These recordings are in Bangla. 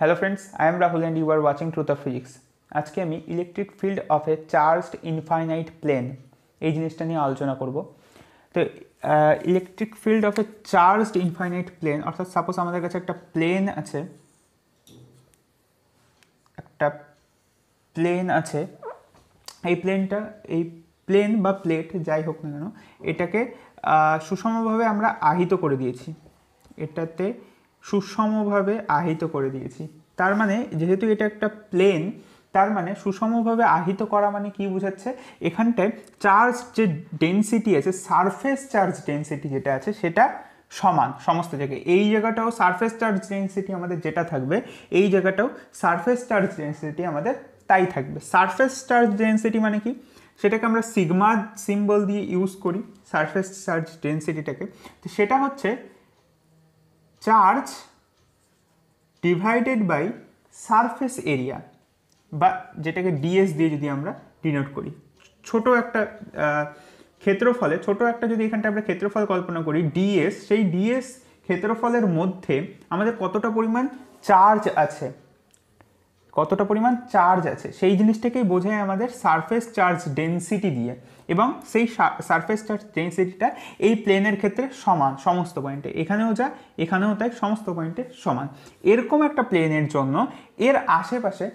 hello friends I am Rahul and you are watching truth of physics আজকে আমি electric field of a charged infinite plane এই জিনিসটা নিয়ে আলোচনা করব তো electric field of a charged infinite plane অর্থাৎ সাপোজ আমাদের কাছে একটা প্লেন আছে একটা প্লেন আছে এই প্লেনটা এই প্লেন বা প্লেট যাই হোক না কেন এটাকে সুষমভাবে আমরা আহিত করে দিয়েছি এটাতে সুষমভাবে আহিত করে দিয়েছি তার মানে যেহেতু এটা একটা প্লেন তার মানে সুষমভাবে আহিত করা মানে কি বোঝাচ্ছে এখানটায় চার্জ যে ডেন্সিটি আছে সারফেস চার্জ ডেন্সিটি যেটা আছে সেটা সমান সমস্ত জায়গায় এই জায়গাটাও সারফেস চার্জ ডেন্সিটি আমাদের যেটা থাকবে এই জায়গাটাও সারফেস চার্জ ডেন্সিটি আমাদের তাই থাকবে সারফেস চার্জ ডেন্সিটি মানে কি সেটাকে আমরা সিগমা সিম্বল দিয়ে ইউজ করি সারফেস চার্জ ডেন্সিটিটাকে তো সেটা হচ্ছে charge divided by surface area বা যেটাকে ডিএস দিয়ে যদি আমরা ডিনোট করি ছোট একটা ক্ষেত্রফলে ছোট একটা যদি এখানটা আমরা ক্ষেত্রফল কল্পনা করি ডিএস সেই ডিএস ক্ষেত্রফলের মধ্যে আমাদের কতটা পরিমাণ চার্জ আছে কতটা পরিমাণ চার্জ আছে সেই জিনিসটাকেই বোঝায় আমাদের সারফেস চার্জ ডেন্সিটি দিয়ে এবং সেই সারফেস চার্জ ডেন্সিটিটা এই প্লেনের ক্ষেত্রে সমান সমস্ত পয়েন্টে এখানেও যা এখানেও তাই সমস্ত পয়েন্টে সমান এরকম একটা প্লেনের জন্য এর আশেপাশে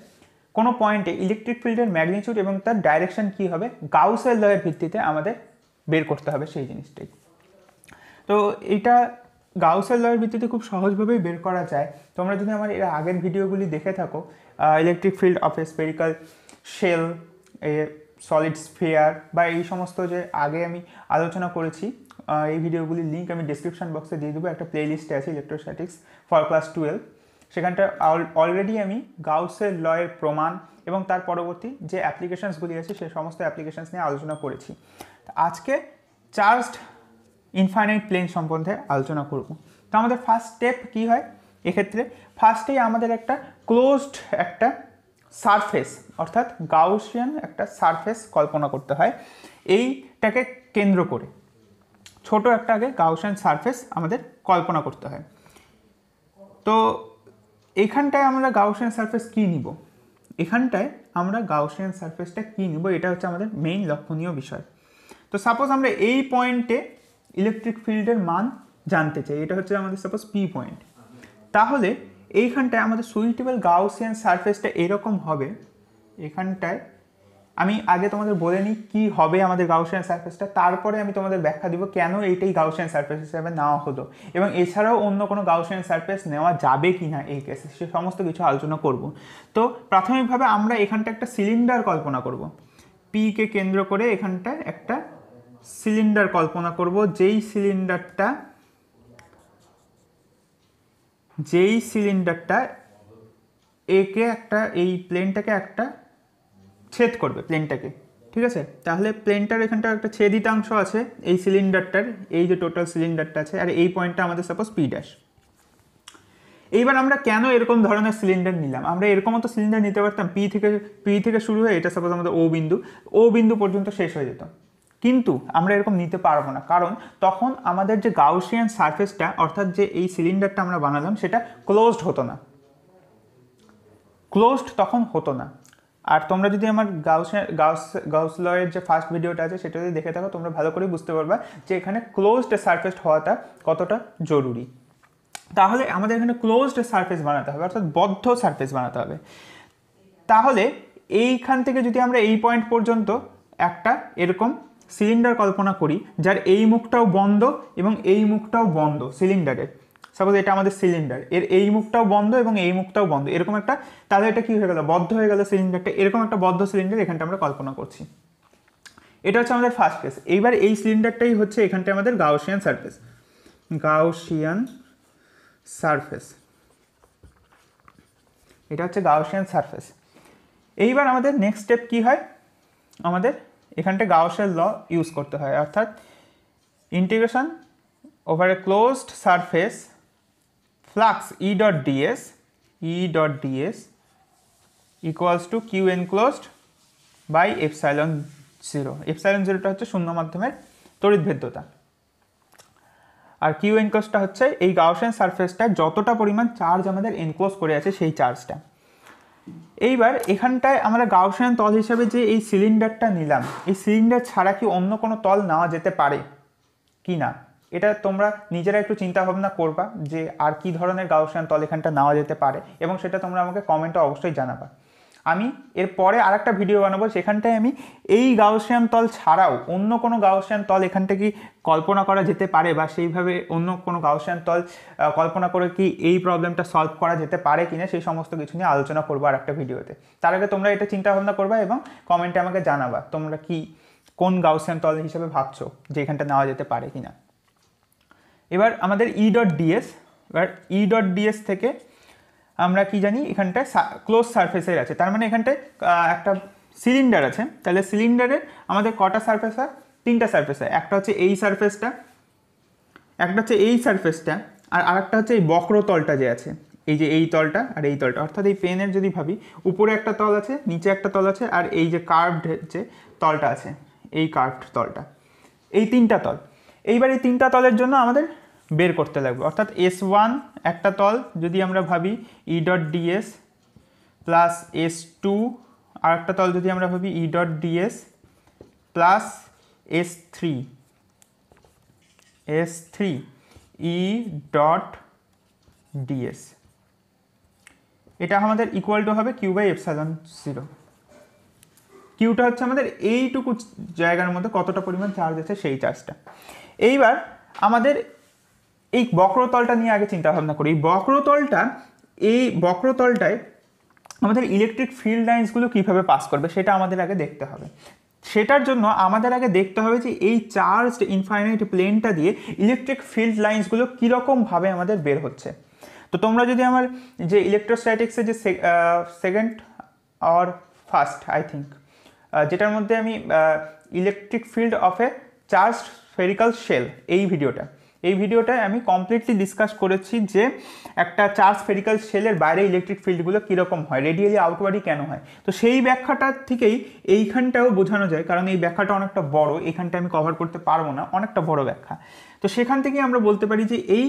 কোনো পয়েন্টে ইলেকট্রিক ফিল্ডের ম্যাগনিচিউড এবং তার ডাইরেকশন কী হবে গাউসের লয়ের ভিত্তিতে আমাদের বের করতে হবে সেই জিনিসটাই তো এটা গাউসের লয়ের ভিত্তিতে খুব সহজভাবেই বের করা যায় তোমরা যদি আমার এর আগের ভিডিওগুলি দেখে থাকো electric field of a spherical shell solid sphere বা এই সমস্ত যে আগে আমি আলোচনা করেছি এই ভিডিওগুলির লিঙ্ক আমি ডিসক্রিপশান বক্সে দিয়ে দেবো একটা প্লেলিস্টে আছে ইলেকট্রোস্ট্যাটিক্স ফর ক্লাস টুয়েলভ সেখানটা অলরেডি আমি গাউসের লয়ের প্রমাণ এবং তার পরবর্তী যে অ্যাপ্লিকেশানসগুলি আছে সে সমস্ত অ্যাপ্লিকেশানস নিয়ে আলোচনা করেছি আজকে চার্জড ইনফাইনাইট প্লেন সম্বন্ধে আলোচনা করব তো আমাদের ফার্স্ট স্টেপ কি হয় এক্ষেত্রে ফার্স্টেই আমাদের একটা ক্লোজড একটা সারফেস অর্থাৎ গাউসিয়ান একটা সারফেস কল্পনা করতে হয় এইটাকে কেন্দ্র করে ছোট একটা আগে গাউসিয়ান সারফেস আমাদের কল্পনা করতে হয় তো এখানটায় আমরা গাউসিয়ান সারফেস কী নিব এখানটায় আমরা গাউসিয়ান সারফেসটা কী নিব এটা হচ্ছে আমাদের মেইন লক্ষণীয় বিষয় তো সাপোজ আমরা এই পয়েন্টে ইলেকট্রিক ফিল্ডের মান জানতে চাই এটা হচ্ছে আমাদের সাপোজ পি পয়েন্ট তাহলে এইখানটায় আমাদের সুইটেবল গাউসিয়ান সারফেসটা এরকম হবে এখানটায় আমি আগে তোমাদের বলে নিই কী হবে আমাদের গাউসিয়ান সারফেসটা তারপরে আমি তোমাদের ব্যাখ্যা দিব কেন এইটাই গাউসিয়ান সারফেস হিসাবে নেওয়া হলো এবং এছাড়াও অন্য কোনো গাউসিয়ান সারফেস নেওয়া যাবে কি না এই কেসে সে সমস্ত কিছু আলোচনা করব তো প্রাথমিকভাবে আমরা এখানটা একটা সিলিন্ডার কল্পনা করব পিকে কেন্দ্র করে এখানটা একটা সিলিন্ডার কল্পনা করব যেই সিলিন্ডারটা যেই সিলিন্ডারটা একে একটা এই প্লেনটাকে একটা ছেদ করবে প্লেনটাকে ঠিক আছে তাহলে প্লেনটার এখানটা একটা ছেদিতাংশ আছে এই সিলিন্ডারটার এই যে টোটাল সিলিন্ডারটা আছে আর এই পয়েন্টটা আমাদের সাপোজ পি ড্যাশ এইবার আমরা কেন এরকম ধরনের সিলিন্ডার নিলাম আমরা এরকমও তো সিলিন্ডার নিতে পারতাম পি থেকে পি থেকে শুরু হয়ে এটা সাপোজ আমাদের ও বিন্দু ও বিন্দু পর্যন্ত শেষ হয়ে যেত কিন্তু আমরা এরকম নিতে পারবো না কারণ তখন আমাদের যে গাউসিয়ান সারফেসটা অর্থাৎ যে এই সিলিন্ডারটা আমরা বানালাম সেটা ক্লোজড হতো না ক্লোজড তখন হতো না আর তোমরা যদি আমার গাউসে গাউস গাউস লয়ের যে ফার্স্ট ভিডিওটা আছে সেটা যদি দেখে থাকো তোমরা ভালো করেই বুঝতে পারবা যে এখানে ক্লোজড সার্ফেস হওয়াটা কতটা জরুরি তাহলে আমাদের এখানে ক্লোজড সারফেস বানাতে হবে অর্থাৎ বদ্ধ সারফেস বানাতে হবে তাহলে এইখান থেকে যদি আমরা এই পয়েন্ট পর্যন্ত একটা এরকম সিলিন্ডার কল্পনা করি যার এই মুখটাও বন্ধ এবং এই মুখটাও বন্ধ সিলিন্ডারের সাপোজ এটা আমাদের সিলিন্ডার এর এই মুখটাও বন্ধ এবং এই মুখটাও বন্ধ এরকম একটা তাহলে এটা কী হয়ে গেল বদ্ধ হয়ে গেল সিলিন্ডারটা এরকম একটা বদ্ধ সিলিন্ডার এখানটা আমরা কল্পনা করছি এটা হচ্ছে আমাদের ফার্স্ট কেস এইবার এই সিলিন্ডারটাই হচ্ছে এখানটা আমাদের গাউসিয়ান সারফেস গাউসিয়ান সারফেস এটা হচ্ছে গাউসিয়ান সারফেস এইবার আমাদের নেক্সট স্টেপ কি হয় আমাদের এখানটা গাউসের ল ইউজ করতে হয় অর্থাৎ integration over a closed surface flux E dot DS E dot DS equals to Q enclosed by epsilon zero epsilon জিরোটা হচ্ছে শূন্য মাধ্যমের তড়িৎভেদ্যতা আর কিউ এনক্লোজটা হচ্ছে এই গাউসেন সারফেসটা যতটা পরিমাণ চার্জ আমাদের এনক্লোজ করে আছে সেই চার্জটা এইবার এখানটায় আমরা গাউসিয়ান তল হিসাবে যে এই সিলিন্ডারটা নিলাম এই সিলিন্ডার ছাড়া কি অন্য কোনো তল নেওয়া যেতে পারে কি না এটা তোমরা নিজেরা একটু চিন্তা ভাবনা করবা যে আর কি ধরনের গাউসিয়ান তল এখানটা নেওয়া যেতে পারে এবং সেটা তোমরা আমাকে কমেন্টে অবশ্যই জানাবা আমি এর পরে আরেকটা ভিডিও বানাবো সেখানটায় আমি এই গাউসিয়ান তল ছাড়াও অন্য কোনো গাউসিয়ান তল এখানটা কি কল্পনা করা যেতে পারে বা সেইভাবে অন্য কোনো গাউসিয়ান তল কল্পনা করে কি এই প্রবলেমটা সলভ করা যেতে পারে কিনা সেই সমস্ত কিছু নিয়ে আলোচনা করবো আর একটা ভিডিওতে তার আগে তোমরা এটা চিন্তা ভাবনা করবা এবং কমেন্টে আমাকে জানাবা তোমরা কি কোন গাউসিয়ান তল হিসেবে ভাবছো যে এখানটা নেওয়া যেতে পারে কিনা এবার আমাদের ই ডট ডিএস এবার ই ডট ডিএস থেকে আমরা কি জানি এখানটায় ক্লোজ সারফেসের আছে তার মানে এখানটায় একটা সিলিন্ডার আছে তাহলে সিলিন্ডারে আমাদের কটা সারফেস হয় তিনটা সারফেস হয় একটা হচ্ছে এই সারফেসটা একটা হচ্ছে এই সারফেসটা আর আরেকটা হচ্ছে এই বক্রতলটা যে আছে এই যে এই তলটা আর এই তলটা অর্থাৎ এই পেনের যদি ভাবি উপরে একটা তল আছে নিচে একটা তল আছে আর এই যে কার্ভড যে তলটা আছে এই কার্ভড তলটা এই তিনটা তল এইবার এই তিনটা তলের জন্য আমাদের বের করতে লাগবে অর্থাৎ এস ওয়ান একটা তল যদি আমরা ভাবি E dot DS plus S two আর একটা তল যদি আমরা ভাবি E dot DS plus S three S three E dot DS এটা আমাদের ইকুয়াল টু হবে কিউ বাই এফসাইলন জিরো কিউটা হচ্ছে আমাদের এইটুকু জায়গার মধ্যে কতটা পরিমাণ চার্জ আছে সেই চার্জটা এইবার আমাদের এই বক্রতলটা নিয়ে আগে চিন্তা ভাবনা করি এই বক্রতলটা এই বক্রতলটায় আমাদের ইলেকট্রিক ফিল্ড লাইন্সগুলো কীভাবে পাস করবে সেটা আমাদের আগে দেখতে হবে সেটার জন্য আমাদের আগে দেখতে হবে যে এই চার্জ ইনফাইনাইট প্লেনটা দিয়ে ইলেকট্রিক ফিল্ড লাইন্সগুলো কীরকমভাবে আমাদের বের হচ্ছে তো তোমরা যদি আমার যে ইলেকট্রোস্ট্যাটিক্সের যে second or first I think যেটার মধ্যে আমি electric field of a charge spherical shell এই ভিডিওটা এই ভিডিওটায় আমি কমপ্লিটলি ডিসকাস করেছি যে একটা চার্জ ফেরিক্যাল সেলের বাইরে ইলেকট্রিক ফিল্ডগুলো কীরকম হয় রেডিয়ালি আউটওয়ার্ডই কেন হয় তো সেই ব্যাখ্যাটার থেকেই এইখানটাও বোঝানো যায় কারণ এই ব্যাখ্যাটা অনেকটা বড় এখানটা আমি কভার করতে পারবো না অনেকটা বড় ব্যাখ্যা তো সেখান থেকে আমরা বলতে পারি যে এই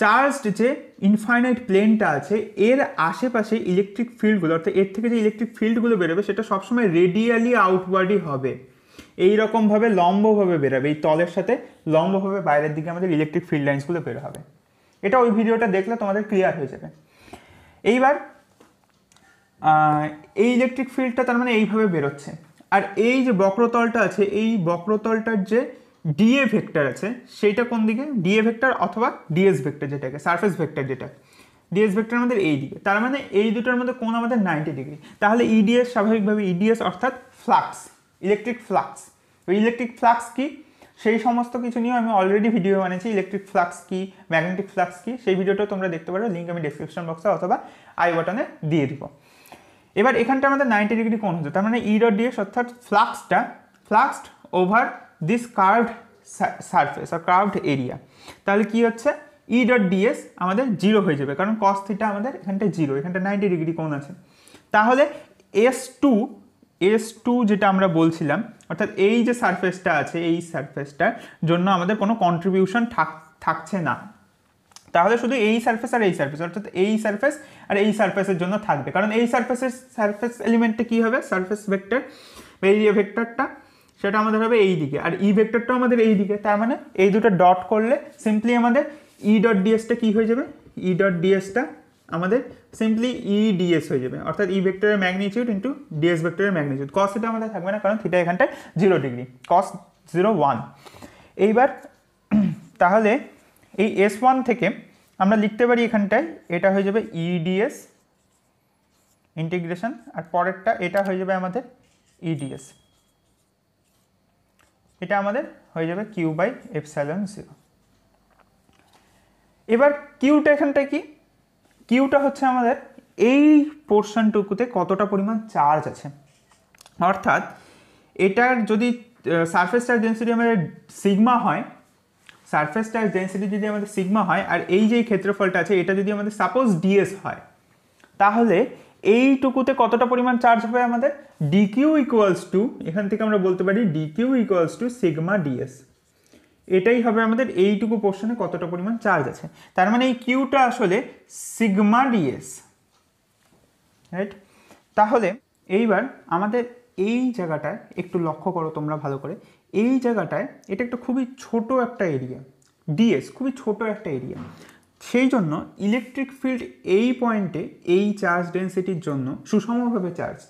চার্জড যে ইনফাইনাইট প্লেনটা আছে এর আশেপাশে ইলেকট্রিক ফিল্ডগুলো অর্থাৎ এর থেকে যে ইলেকট্রিক ফিল্ডগুলো বেরোবে সেটা সবসময় রেডিয়ালি আউটওয়ার্ডই হবে এই রকমভাবে লম্বভাবে বেরোবে এই তলের সাথে লম্বভাবে বাইরের দিকে আমাদের ইলেকট্রিক ফিল্ড লাইন্সগুলো বের হবে এটা ওই ভিডিওটা দেখলে তোমাদের ক্লিয়ার হয়ে যাবে এইবার এই ইলেকট্রিক ফিল্ডটা তার মানে এইভাবে বেরোচ্ছে আর এই যে বক্রতলটা আছে এই বক্রতলটার যে ডিএ ভেক্টর আছে সেইটা কোন দিকে ডিএ ভেক্টর অথবা ডিএস ভেক্টর যেটাকে সারফেস ভেক্টর যেটা ডিএস ভেক্টর আমাদের এই দিকে তার মানে এই দুটোর মধ্যে কোন আমাদের নাইনটি ডিগ্রি তাহলে ইডিএস e স্বাভাবিকভাবে ইডিএস e অর্থাৎ flux electric flux electric flux কি সেই সমস্ত কিছু নিয়েও আমি অলরেডি ভিডিও বানিয়েছি ইলেকট্রিক ফ্লাক্স কি ম্যাগনেটিক ফ্লাক্স কি সেই ভিডিওটাও তোমরা দেখতে পারো লিঙ্ক আমি ডিসক্রিপশন বক্সে অথবা আই বটনে দিয়ে দিব এবার এখানটা আমাদের নাইনটি ডিগ্রি কোন হচ্ছে তার মানে ই ডট ডিএস অর্থাৎ ফ্লাক্সটা fluxed over this curved surface আর কার্ভড এরিয়া তাহলে কি হচ্ছে ই ডট ডিএস আমাদের জিরো হয়ে যাবে কারণ কস থিটা আমাদের এখানটা জিরো এখানটা নাইনটি ডিগ্রি কোন আছে তাহলে এস টু এস টু যেটা আমরা বলছিলাম অর্থাৎ এই যে সারফেসটা আছে এই সারফেসটার জন্য আমাদের কোনো কন্ট্রিবিউশন থাকছে না তাহলে শুধু এই সারফেস আর এই সারফেস অর্থাৎ এই সারফেস আর এই সারফেসের জন্য থাকবে কারণ এই সারফেসের সারফেস এলিমেন্টটা কী হবে সারফেস ভেক্টর এই যে ভেক্টরটা সেটা আমাদের হবে এই দিকে আর ই e ভেক্টরটাও আমাদের এই দিকে তার মানে এই দুটো ডট করলে সিম্পলি আমাদের ই ডট ডিএসটা কী হয়ে যাবে ই ডট ডিএসটা আমাদের সিম্পলি ইডিএস e হয়ে যাবে অর্থাৎ ই ভেক্টরের ম্যাগনিচিউড ইন্টু ডিএস ভেক্টরের ম্যাগনিচিউড কস এটা আমাদের থাকবে না কারণ থিটা এখানটায় zero degree cos zero one এইবার তাহলে এই এস ওয়ান থেকে আমরা লিখতে পারি এখানটায় এটা হয়ে যাবে ইডিএস e ইন্টিগ্রেশন আর পরেরটা এটা হয়ে যাবে আমাদের ইডিএস e এটা আমাদের হয়ে যাবে কিউ বাই এফসাইলন জিরো এবার কিউটা এখানটায় কি কিউটা হচ্ছে আমাদের এই পোর্শনটুকুতে কতটা পরিমাণ চার্জ আছে অর্থাৎ এটার যদি সারফেস চার্জ ডেন্সিটি আমাদের সিগমা হয় সারফেস চার্জ ডেন্সিটি যদি আমাদের সিগমা হয় আর এই যে ক্ষেত্রফলটা আছে এটা যদি আমাদের সাপোজ ডিএস হয় তাহলে এইটুকুতে কতটা পরিমাণ চার্জ হবে আমাদের ডিকিউ ইকুয়ালস টু এখান থেকে আমরা বলতে পারি DQ equals to sigma DS এটাই হবে আমাদের এইটুকু পোর্শনে কতটা পরিমাণ চার্জ আছে তার মানে এই কিউটা আসলে সিগমা ডিএস রাইট তাহলে এইবার আমাদের এই জায়গাটায় একটু লক্ষ্য করো তোমরা ভালো করে এই জায়গাটায় এটা একটা খুবই ছোট একটা এরিয়া ডিএস খুবই ছোট একটা এরিয়া সেই জন্য ইলেকট্রিক ফিল্ড এই পয়েন্টে এই চার্জ ডেন্সিটির জন্য সুষমভাবে চার্জড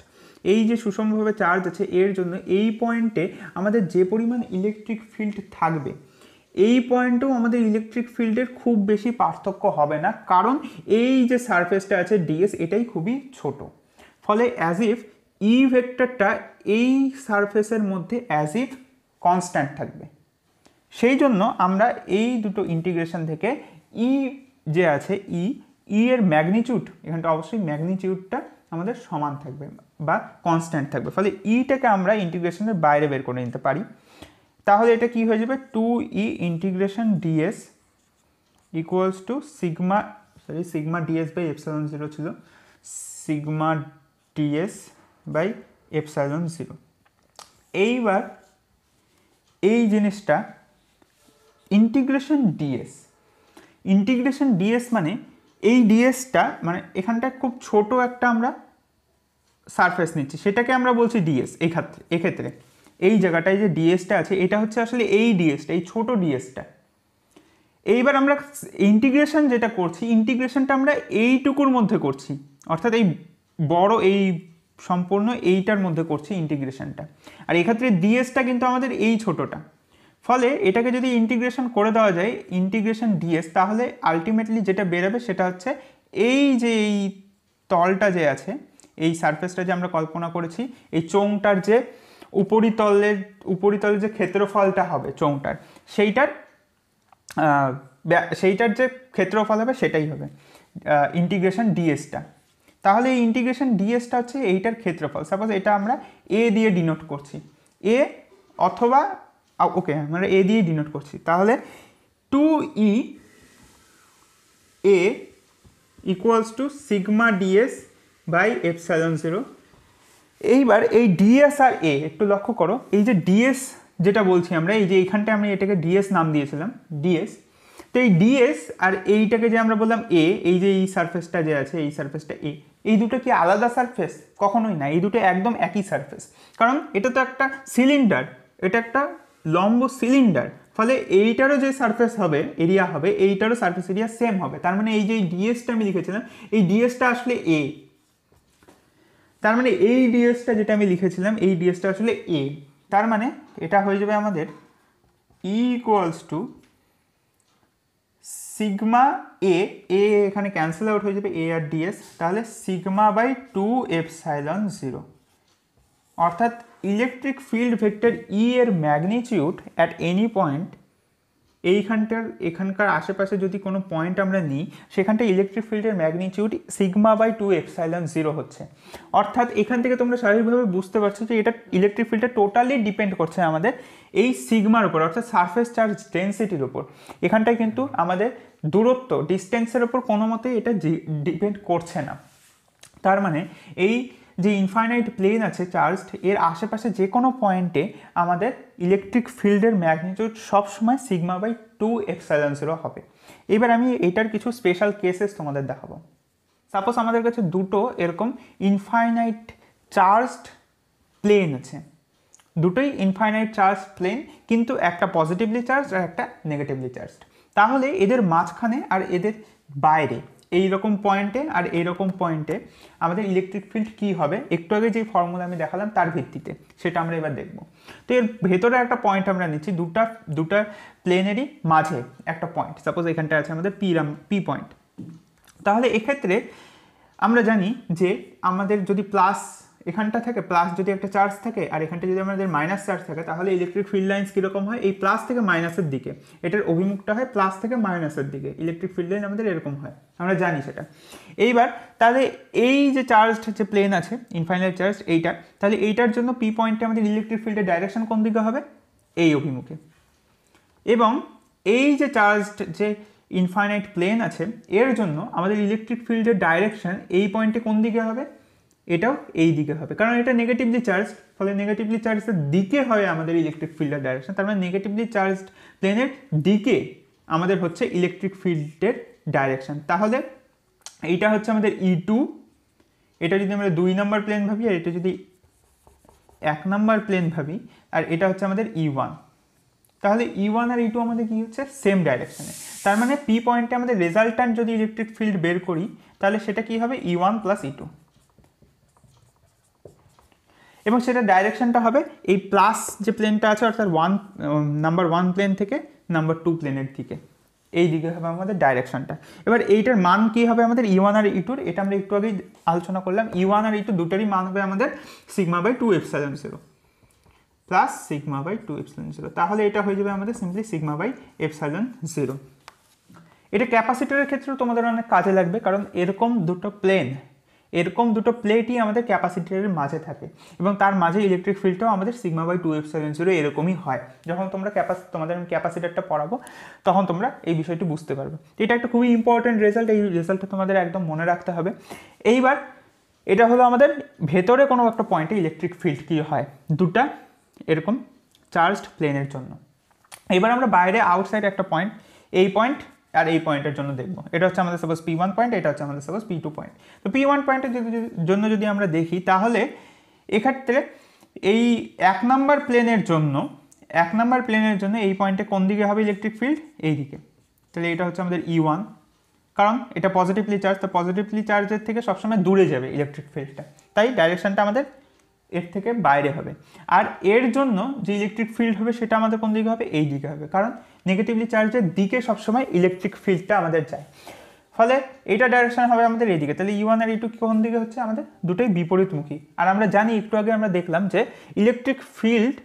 এই যে সুষমভাবে চার্জ আছে এর জন্য এই পয়েন্টে আমাদের যে পরিমাণ ইলেকট্রিক ফিল্ড থাকবে এই পয়েন্টেও আমাদের ইলেকট্রিক ফিল্ডের খুব বেশি পার্থক্য হবে না কারণ এই যে সারফেসটা আছে ডিএস এটাই খুবই ছোট ফলে অ্যাজ ইফ ই ভেক্টরটা এই সারফেসের মধ্যে অ্যাজ ইফ কনস্ট্যান্ট থাকবে সেই জন্য আমরা এই দুটো ইন্টিগ্রেশন থেকে ই e যে আছে ই e, ই e এর ম্যাগনিচিউড এখানটা অবশ্যই ম্যাগনিচিউডটা আমাদের সমান থাকবে বা কনস্ট্যান্ট থাকবে ফলে ইটাকে e আমরা ইন্টিগ্রেশনের বাইরে বের করে নিতে পারি তাহলে এটা কি হয়ে যাবে two E integration DS equals to sigma sorry sigma DS by epsilon zero ছিল sigma DS by epsilon zero এইবার এই জিনিসটা ইন্টিগ্রেশন ডিএস ইন্টিগ্রেশন ডিএস মানে এই ডিএসটা মানে এখানটা খুব ছোট একটা আমরা সারফেস নিচ্ছি সেটাকে আমরা বলছি ডিএস এক্ষেত্রে এক্ষেত্রে এই জায়গাটায় যে ডিএসটা আছে এটা হচ্ছে আসলে এই ডিএসটা এই ছোটো ডিএসটা এইবার আমরা ইন্টিগ্রেশন যেটা করছি ইন্টিগ্রেশনটা আমরা এইটুকুর মধ্যে করছি অর্থাৎ এই বড় এই সম্পূর্ণ এইটার মধ্যে করছি ইন্টিগ্রেশনটা আর এক্ষেত্রে ডিএসটা কিন্তু আমাদের এই ছোটোটা ফলে এটাকে যদি ইন্টিগ্রেশন করে দেওয়া যায় ইন্টিগ্রেশন ডিএস তাহলে আলটিমেটলি যেটা বেরোবে সেটা হচ্ছে এই যে এই তলটা যে আছে এই সারফেসটা যে আমরা কল্পনা করেছি এই চৌংটার যে উপরিতলের উপরিতলের যে ক্ষেত্রফলটা হবে চৌংটার সেইটার সেইটার যে ক্ষেত্রফল হবে সেটাই হবে ইন্টিগ্রেশন ডিএসটা তাহলে এই ইন্টিগ্রেশন ডিএসটা হচ্ছে এইটার ক্ষেত্রফল সাপোজ এটা আমরা এ দিয়ে ডিনোট করছি এ অথবা ওকে আমরা এ দিয়ে ডিনোট করছি তাহলে two E A equals to sigma DS by epsilon zero এইবার এই ডিএস আর এ একটু লক্ষ্য করো এই যে ডিএস যেটা বলছি আমরা এই যে এইখানটায় আমরা এটাকে ডিএস নাম দিয়েছিলাম ডিএস তো এই ডিএস আর এইটাকে যে আমরা বললাম এ এই যে এই সারফেসটা যে আছে এই সারফেসটা এ এই দুটো কি আলাদা সারফেস কখনোই না এই দুটো একদম একই সারফেস কারণ এটা তো একটা সিলিন্ডার এটা একটা লম্ব সিলিন্ডার ফলে এইটারও যে সারফেস হবে এরিয়া হবে এইটারও সারফেস এরিয়া সেম হবে তার মানে এই যে ডিএসটা আমি লিখেছিলাম এই ডিএসটা আসলে এ তার মানে এই ডিএসটা যেটা আমি লিখেছিলাম এই ডিএসটা আসলে এ তার মানে এটা হয়ে যাবে আমাদের E equals to sigma A A এখানে ক্যান্সেল আউট হয়ে যাবে এ আর ডিএস তাহলে sigma by two epsilon zero অর্থাৎ ইলেকট্রিক ফিল্ড ভেক্টর ই এর ম্যাগনিচিউড অ্যাট এনি পয়েন্ট এইখানটার এখানকার আশেপাশে যদি কোনো পয়েন্ট আমরা নিই সেখানটা ইলেকট্রিক ফিল্ডের magnitude sigma by two epsilon zero হচ্ছে অর্থাৎ এখান থেকে তোমরা স্বাভাবিকভাবে বুঝতে পারছো যে এটা ইলেকট্রিক ফিল্ডটা টোটালি ডিপেন্ড করছে আমাদের এই সিগমার উপর অর্থাৎ সারফেস চার্জ ডেন্সিটির উপর এখানটায় কিন্তু আমাদের দূরত্ব ডিস্টেন্সের উপর কোনো মতেই এটা ডিপেন্ড করছে না তার মানে এই যে ইনফাইনাইট প্লেন আছে চার্জড এর আশেপাশে যে কোনো পয়েন্টে আমাদের ইলেকট্রিক ফিল্ডের ম্যাগনিটিউড সবসময় sigma by two epsilon zero হবে এবার আমি এটার কিছু স্পেশাল কেসেস তোমাদের দেখাবো সাপোজ আমাদের কাছে দুটো এরকম ইনফাইনাইট চার্জড প্লেন আছে দুটোই ইনফাইনাইট চার্জ প্লেন কিন্তু একটা পজিটিভলি চার্জ আর একটা নেগেটিভলি চার্জড তাহলে এদের মাঝখানে আর এদের বাইরে এই রকম পয়েন্টে আর এই রকম পয়েন্টে আমাদের ইলেকট্রিক ফিল্ড কি হবে একটু আগে যে ফর্মুলা আমি দেখালাম তার ভিত্তিতে সেটা আমরা এবার দেখব তো এর ভেতরে একটা পয়েন্ট আমরা নিচ্ছি দুটা দুটা প্লেনেরই মাঝে একটা পয়েন্ট সাপোজ এখানটা আছে আমাদের পি রাম পি পয়েন্ট তাহলে এক্ষেত্রে আমরা জানি যে আমাদের যদি প্লাস এখানটা থেকে প্লাস যদি একটা চার্জ থাকে আর এখানটা যদি আমাদের মাইনাস চার্জ থাকে তাহলে ইলেকট্রিক ফিল্ড লাইন্স কীরকম হয় এই প্লাস থেকে মাইনাসের দিকে এটার অভিমুখটা হয় প্লাস থেকে মাইনাসের দিকে ইলেকট্রিক ফিল্ড লাইন আমাদের এরকম হয় আমরা জানি সেটা এইবার তাহলে এই যে চার্জড যে প্লেন আছে ইনফাইনাল চার্জ এইটা তাহলে এইটার জন্য পি পয়েন্টে আমাদের ইলেকট্রিক ফিল্ডের ডাইরেকশন কোন দিকে হবে এই অভিমুখে এবং এই যে চার্জড যে ইনফাইনাইট প্লেন আছে এর জন্য আমাদের ইলেকট্রিক ফিল্ডের ডাইরেকশন এই পয়েন্টে কোন দিকে হবে এটাও এই দিকে হবে কারণ এটা নেগেটিভলি চার্জ ফলে নেগেটিভলি চার্জের দিকে হয় আমাদের ইলেকট্রিক ফিল্ডের ডাইরেকশন তার মানে নেগেটিভলি চার্জড প্লেনের দিকে আমাদের হচ্ছে ইলেকট্রিক ফিল্ডের ডাইরেকশন তাহলে এইটা হচ্ছে আমাদের ই e টু এটা যদি আমরা দুই নম্বর প্লেন ভাবি আর এটা যদি এক নম্বর প্লেন ভাবি আর এটা হচ্ছে আমাদের ই e ওয়ান তাহলে ই e ওয়ান আর ই টু আমাদের কী হচ্ছে সেম ডাইরেকশানে তার মানে পি পয়েন্টে আমাদের রেজাল্টান্ট যদি ইলেকট্রিক ফিল্ড বের করি তাহলে সেটা কী হবে E one plus E two এবং সেটা ডাইরেকশানটা হবে এই প্লাস যে প্লেনটা আছে অর্থাৎ ওয়ান নাম্বার ওয়ান প্লেন থেকে নাম্বার টু প্লেনের দিকে এই দিকে হবে আমাদের ডাইরেকশানটা এবার এইটার মান কী হবে আমাদের ই e ওয়ান আর ই e টুর এটা আমরা একটু আগেই আলোচনা করলাম ই e আর ই টু দুটারই মান হবে আমাদের sigma by two seven zero plus sigma by two epsilon zero তাহলে এটা হয়ে যাবে আমাদের simply sigma by seven zero এটা ক্যাপাসিটারের ক্ষেত্রেও তোমাদের অনেক কাজে লাগবে কারণ এরকম দুটো প্লেন এরকম দুটো প্লেটই আমাদের ক্যাপাসিটারের মাঝে থাকে এবং তার মাঝে ইলেকট্রিক ফিল্ডটাও আমাদের sigma by two epsilon zero এরকমই হয় যখন তোমরা ক্যাপাস তোমাদের আমি ক্যাপাসিটারটা পড়াবো তখন তোমরা এই বিষয়টি বুঝতে পারবে এটা একটা খুবই ইম্পর্ট্যান্ট রেজাল্ট এই রেজাল্টটা তোমাদের একদম মনে রাখতে হবে এইবার এটা হলো আমাদের ভেতরে কোনো একটা পয়েন্টে ইলেকট্রিক ফিল্ড কী হয় দুটা এরকম চার্জড প্লেনের জন্য এবার আমরা বাইরে আউটসাইড একটা পয়েন্ট এই পয়েন্ট আর এই পয়েন্টের জন্য দেখব এটা হচ্ছে আমাদের সাপোজ পি ওয়ান পয়েন্ট এটা হচ্ছে আমাদের সাপোজ পি টু পয়েন্ট তো পি ওয়ান পয়েন্টের জন্য যদি আমরা দেখি তাহলে এক্ষেত্রে এই এক নাম্বার প্লেনের জন্য এক নাম্বার প্লেনের জন্য এই পয়েন্টে কোন দিকে হবে ইলেকট্রিক ফিল্ড এই দিকে তাহলে এটা হচ্ছে আমাদের ই e ওয়ান কারণ এটা পজিটিভলি চার্জ তো পজিটিভলি চার্জের থেকে সবসময় দূরে যাবে ইলেকট্রিক ফিল্ডটা তাই ডাইরেকশানটা আমাদের এর থেকে বাইরে হবে আর এর জন্য যে ইলেকট্রিক ফিল্ড হবে সেটা আমাদের কোন দিকে হবে এই দিকে হবে কারণ নেগেটিভলি চার্জের দিকে সবসময় ইলেকট্রিক ফিল্ডটা আমাদের যায় ফলে এটা ডাইরেকশন হবে আমাদের এদিকে তাহলে ইউ e ওয়ান আর টু e কোন দিকে হচ্ছে আমাদের দুটোই বিপরীতমুখী আর আমরা জানি একটু আগে আমরা দেখলাম যে electric field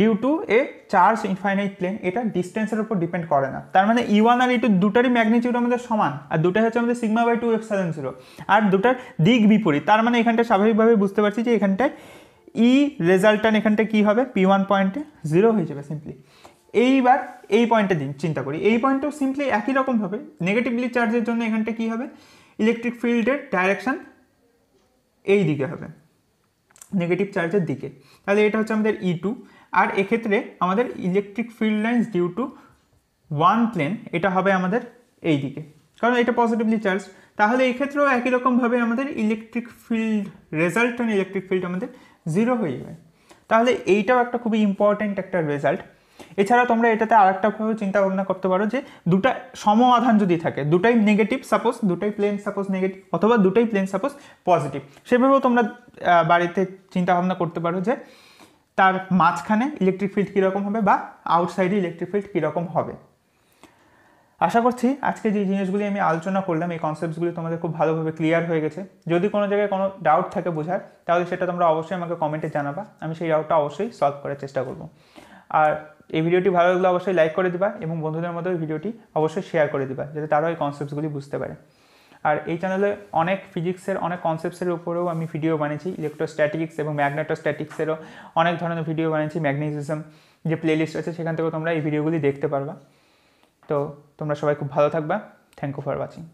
due to a charge infinite plane এটা ডিস্টেন্সের উপর ডিপেন্ড করে না তার মানে ই e ওয়ান আর ই e টু দুটারই ম্যাগনিচিউড আমাদের সমান আর দুটাই হচ্ছে আমাদের sigma by two epsilon zero আর দুটার দিক বিপরীত তার মানে এখানটা স্বাভাবিকভাবে বুঝতে পারছি যে এখানটায় ই e রেজাল্টটা এখানটা কী হবে পি ওয়ান পয়েন্টে জিরো হয়ে যাবে সিম্পলি এইবার এই পয়েন্টটা দিন চিন্তা করি এই পয়েন্টটাও সিম্পলি একই রকমভাবে নেগেটিভলি চার্জের জন্য এখানটা কী হবে ইলেকট্রিক ফিল্ডের ডাইরেকশান এই দিকে হবে নেগেটিভ চার্জের দিকে তাহলে এটা হচ্ছে আমাদের ই টু আর এক্ষেত্রে আমাদের electric field lines due to one plane এটা হবে আমাদের এই দিকে কারণ এটা পজিটিভলি চার্জ তাহলে এই ক্ষেত্রেও একই রকমভাবে আমাদের electric field result and electric field আমাদের জিরো হয়ে যাবে তাহলে এইটাও একটা খুবই ইম্পর্ট্যান্ট একটা রেজাল্ট এছাড়া তোমরা এটাতে আর একটাভাবে চিন্তাভাবনা করতে পারো যে দুটা সম আধান যদি থাকে দুটাই নেগেটিভ সাপোজ দুটাই প্লেন সাপোজ নেগেটিভ অথবা দুটাই প্লেন সাপোজ পজিটিভ সেভাবেও তোমরা বাড়িতে চিন্তাভাবনা করতে পারো যে তার মাঝখানে ইলেকট্রিক ফিল্ড কীরকম হবে বা আউটসাইডে ইলেকট্রিক ফিল্ড কীরকম হবে আশা করছি আজকে যে জিনিসগুলি আমি আলোচনা করলাম এই কনসেপ্টসগুলি তোমাদের খুব ভালোভাবে ক্লিয়ার হয়ে গেছে যদি কোনো জায়গায় কোনো ডাউট থাকে বোঝার তাহলে সেটা তোমরা অবশ্যই আমাকে কমেন্টে জানাবা আমি সেই ডাউটটা অবশ্যই সলভ করার চেষ্টা করব আর এই ভিডিওটি ভালো লাগলে অবশ্যই লাইক করে দিবা এবং বন্ধুদের মধ্যে ভিডিওটি অবশ্যই শেয়ার করে দিবা যাতে তারাও এই কনসেপ্টসগুলি বুঝতে পারে আর এই চ্যানেলে অনেক ফিজিক্সের অনেক কনসেপ্টসের উপরেও আমি ভিডিও বানিয়েছি ইলেকট্রোস্ট্যাটিক্স এবং ম্যাগনেটোস্ট্যাটিক্সেরও অনেক ধরনের ভিডিও বানিয়েছি ম্যাগনেটিজম যে প্লেলিস্ট আছে সেখান থেকেও তোমরা এই ভিডিওগুলি দেখতে পারবা তো তোমরা সবাই খুব ভালো থাকবা থ্যাংক ইউ ফর ওয়াচিং